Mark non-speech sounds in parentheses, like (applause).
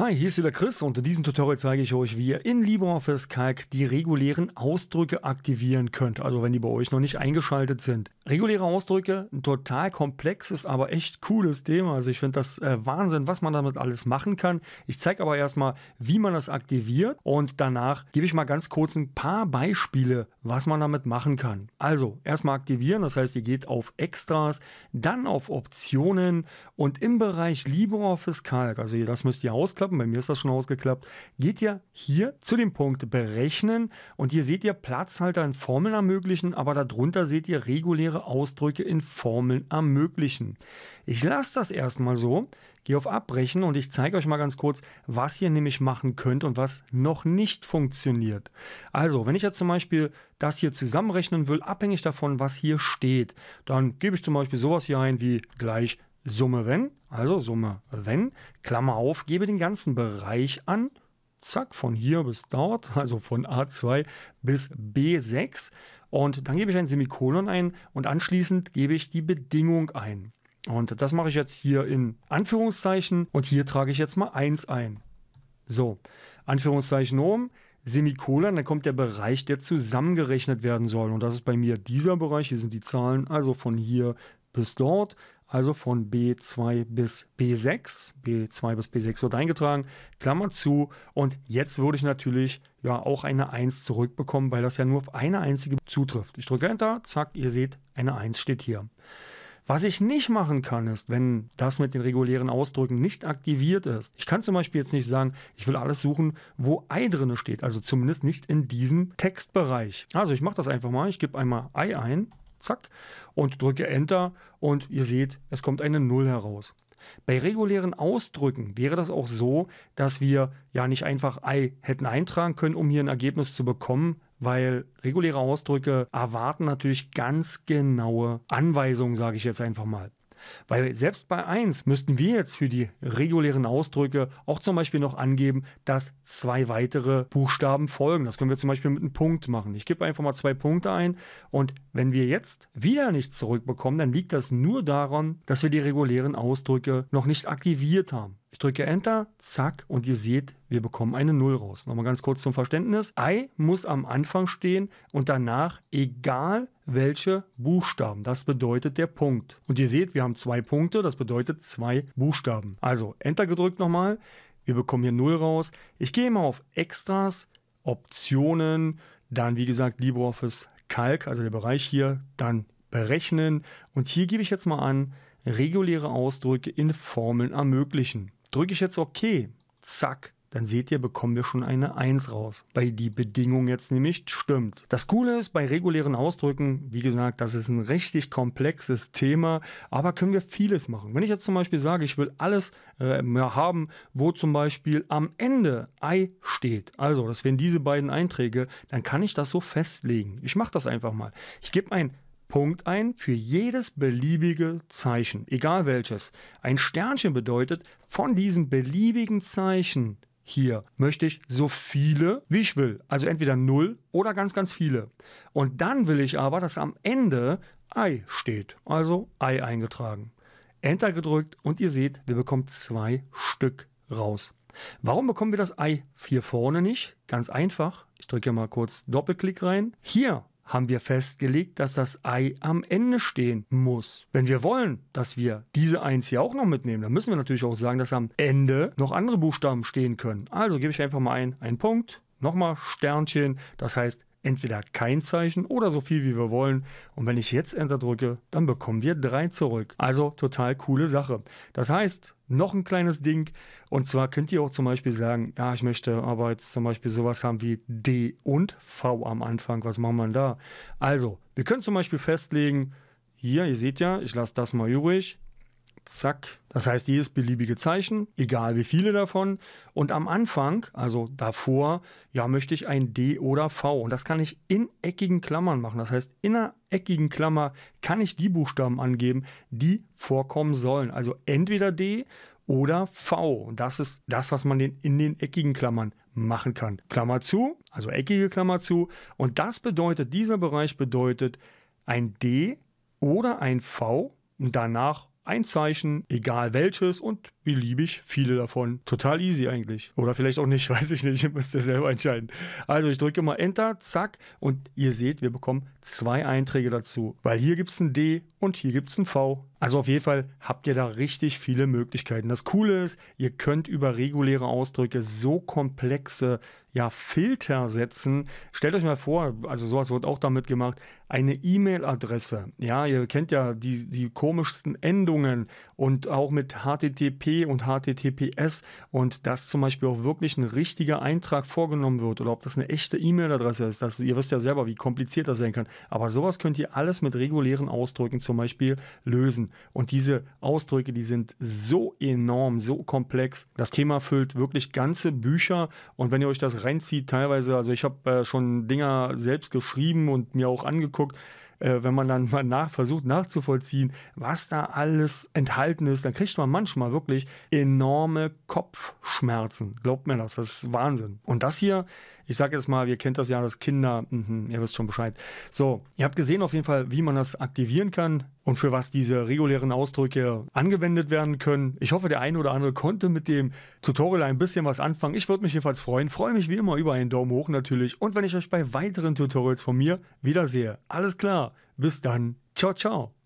Hi, hier ist wieder Chris und in diesem Tutorial zeige ich euch, wie ihr in LibreOffice Calc die regulären Ausdrücke aktivieren könnt, also wenn die bei euch noch nicht eingeschaltet sind. Reguläre Ausdrücke, ein total komplexes, aber echt cooles Thema. Also ich finde das äh, Wahnsinn, was man damit alles machen kann. Ich zeige aber erstmal, wie man das aktiviert und danach gebe ich mal ganz kurz ein paar Beispiele, was man damit machen kann. Also erstmal aktivieren, das heißt, ihr geht auf Extras, dann auf Optionen und im Bereich LibreOffice Calc, also das müsst ihr ausklappen, bei mir ist das schon ausgeklappt, geht ihr hier zu dem Punkt Berechnen und hier seht ihr Platzhalter in Formeln ermöglichen, aber darunter seht ihr reguläre Ausdrücke in Formeln ermöglichen. Ich lasse das erstmal so, gehe auf Abbrechen und ich zeige euch mal ganz kurz, was ihr nämlich machen könnt und was noch nicht funktioniert. Also, wenn ich jetzt zum Beispiel das hier zusammenrechnen will, abhängig davon, was hier steht, dann gebe ich zum Beispiel sowas hier ein wie gleich Summe wenn, also Summe wenn, Klammer auf, gebe den ganzen Bereich an, zack, von hier bis dort, (laughs) also von A2 bis B6. Und dann gebe ich ein Semikolon ein und anschließend gebe ich die Bedingung ein. Und das mache ich jetzt hier in Anführungszeichen und hier trage ich jetzt mal 1 ein. So, Anführungszeichen um, Semikolon, dann kommt der Bereich, der zusammengerechnet werden soll. Und das ist bei mir dieser Bereich, hier sind die Zahlen, also von hier bis dort, also von B2 bis B6, B2 bis B6 wird eingetragen, Klammer zu. Und jetzt würde ich natürlich ja auch eine 1 zurückbekommen, weil das ja nur auf eine einzige zutrifft. Ich drücke Enter, zack, ihr seht, eine 1 steht hier. Was ich nicht machen kann, ist, wenn das mit den regulären Ausdrücken nicht aktiviert ist. Ich kann zum Beispiel jetzt nicht sagen, ich will alles suchen, wo I drin steht. Also zumindest nicht in diesem Textbereich. Also ich mache das einfach mal. Ich gebe einmal I ein, zack, und drücke Enter und ihr seht, es kommt eine 0 heraus. Bei regulären Ausdrücken wäre das auch so, dass wir ja nicht einfach I hätten eintragen können, um hier ein Ergebnis zu bekommen, weil reguläre Ausdrücke erwarten natürlich ganz genaue Anweisungen, sage ich jetzt einfach mal. Weil selbst bei 1 müssten wir jetzt für die regulären Ausdrücke auch zum Beispiel noch angeben, dass zwei weitere Buchstaben folgen. Das können wir zum Beispiel mit einem Punkt machen. Ich gebe einfach mal zwei Punkte ein und wenn wir jetzt wieder nichts zurückbekommen, dann liegt das nur daran, dass wir die regulären Ausdrücke noch nicht aktiviert haben drücke Enter, zack, und ihr seht, wir bekommen eine 0 raus. Nochmal ganz kurz zum Verständnis. I muss am Anfang stehen und danach egal welche Buchstaben. Das bedeutet der Punkt. Und ihr seht, wir haben zwei Punkte, das bedeutet zwei Buchstaben. Also Enter gedrückt nochmal, wir bekommen hier 0 raus. Ich gehe mal auf Extras, Optionen, dann wie gesagt LibreOffice Calc, also der Bereich hier, dann berechnen. Und hier gebe ich jetzt mal an, reguläre Ausdrücke in Formeln ermöglichen. Drücke ich jetzt OK, zack, dann seht ihr, bekommen wir schon eine 1 raus, weil die Bedingung jetzt nämlich stimmt. Das Coole ist bei regulären Ausdrücken, wie gesagt, das ist ein richtig komplexes Thema, aber können wir vieles machen. Wenn ich jetzt zum Beispiel sage, ich will alles äh, haben, wo zum Beispiel am Ende I steht, also das wären diese beiden Einträge, dann kann ich das so festlegen. Ich mache das einfach mal. Ich gebe ein Punkt ein für jedes beliebige Zeichen, egal welches. Ein Sternchen bedeutet, von diesem beliebigen Zeichen hier möchte ich so viele, wie ich will. Also entweder 0 oder ganz, ganz viele. Und dann will ich aber, dass am Ende Ei steht. Also Ei eingetragen. Enter gedrückt und ihr seht, wir bekommen zwei Stück raus. Warum bekommen wir das Ei hier vorne nicht? Ganz einfach. Ich drücke ja mal kurz Doppelklick rein. Hier haben wir festgelegt, dass das Ei am Ende stehen muss. Wenn wir wollen, dass wir diese 1 hier auch noch mitnehmen, dann müssen wir natürlich auch sagen, dass am Ende noch andere Buchstaben stehen können. Also gebe ich einfach mal ein, einen Punkt, nochmal Sternchen, das heißt entweder kein Zeichen oder so viel wie wir wollen. Und wenn ich jetzt Enter drücke, dann bekommen wir 3 zurück. Also total coole Sache. Das heißt, noch ein kleines Ding. Und zwar könnt ihr auch zum Beispiel sagen, ja, ich möchte aber jetzt zum Beispiel sowas haben wie D und V am Anfang. Was machen wir da? Also, wir können zum Beispiel festlegen, hier, ihr seht ja, ich lasse das mal übrig zack. Das heißt, jedes beliebige Zeichen, egal wie viele davon. Und am Anfang, also davor, ja, möchte ich ein D oder V. Und das kann ich in eckigen Klammern machen. Das heißt, in einer eckigen Klammer kann ich die Buchstaben angeben, die vorkommen sollen. Also entweder D oder V. Das ist das, was man in den eckigen Klammern machen kann. Klammer zu, also eckige Klammer zu. Und das bedeutet, dieser Bereich bedeutet ein D oder ein V und danach ein Zeichen, egal welches, und beliebig viele davon. Total easy eigentlich. Oder vielleicht auch nicht, (laughs) weiß ich nicht. Ihr Müsst ihr selber entscheiden. Also ich drücke mal Enter, zack. Und ihr seht, wir bekommen zwei Einträge dazu. Weil hier gibt es ein D und hier gibt es ein V. Also auf jeden Fall habt ihr da richtig viele Möglichkeiten. Das Coole ist, ihr könnt über reguläre Ausdrücke so komplexe ja, Filter setzen. Stellt euch mal vor, also sowas wird auch damit gemacht, eine E-Mail-Adresse. Ja, ihr kennt ja die, die komischsten Endungen und auch mit HTTP und HTTPS und dass zum Beispiel auch wirklich ein richtiger Eintrag vorgenommen wird oder ob das eine echte E-Mail-Adresse ist. Das, ihr wisst ja selber, wie kompliziert das sein kann. Aber sowas könnt ihr alles mit regulären Ausdrücken zum Beispiel lösen. Und diese Ausdrücke, die sind so enorm, so komplex. Das Thema füllt wirklich ganze Bücher und wenn ihr euch das reinzieht, teilweise, also ich habe äh, schon Dinger selbst geschrieben und mir auch angeguckt, äh, wenn man dann mal nach, versucht nachzuvollziehen, was da alles enthalten ist, dann kriegt man manchmal wirklich enorme Kopfschmerzen. Glaubt mir das, das ist Wahnsinn. Und das hier, ich sage jetzt mal, ihr kennt das ja, das Kinder, mhm, ihr wisst schon Bescheid. So, ihr habt gesehen auf jeden Fall, wie man das aktivieren kann und für was diese regulären Ausdrücke angewendet werden können. Ich hoffe, der eine oder andere konnte mit dem Tutorial ein bisschen was anfangen. Ich würde mich jedenfalls freuen. Freue mich wie immer über einen Daumen hoch natürlich. Und wenn ich euch bei weiteren Tutorials von mir wiedersehe. Alles klar. Bis dann. Ciao, ciao.